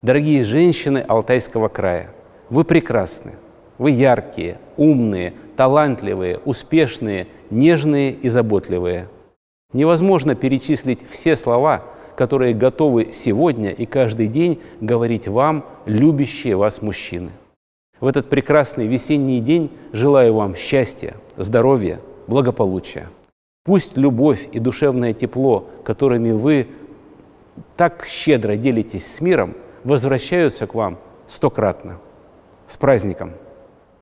Дорогие женщины Алтайского края, вы прекрасны. Вы яркие, умные, талантливые, успешные, нежные и заботливые. Невозможно перечислить все слова, которые готовы сегодня и каждый день говорить вам, любящие вас мужчины. В этот прекрасный весенний день желаю вам счастья, здоровья, благополучия. Пусть любовь и душевное тепло, которыми вы так щедро делитесь с миром – возвращаются к вам стократно. С праздником!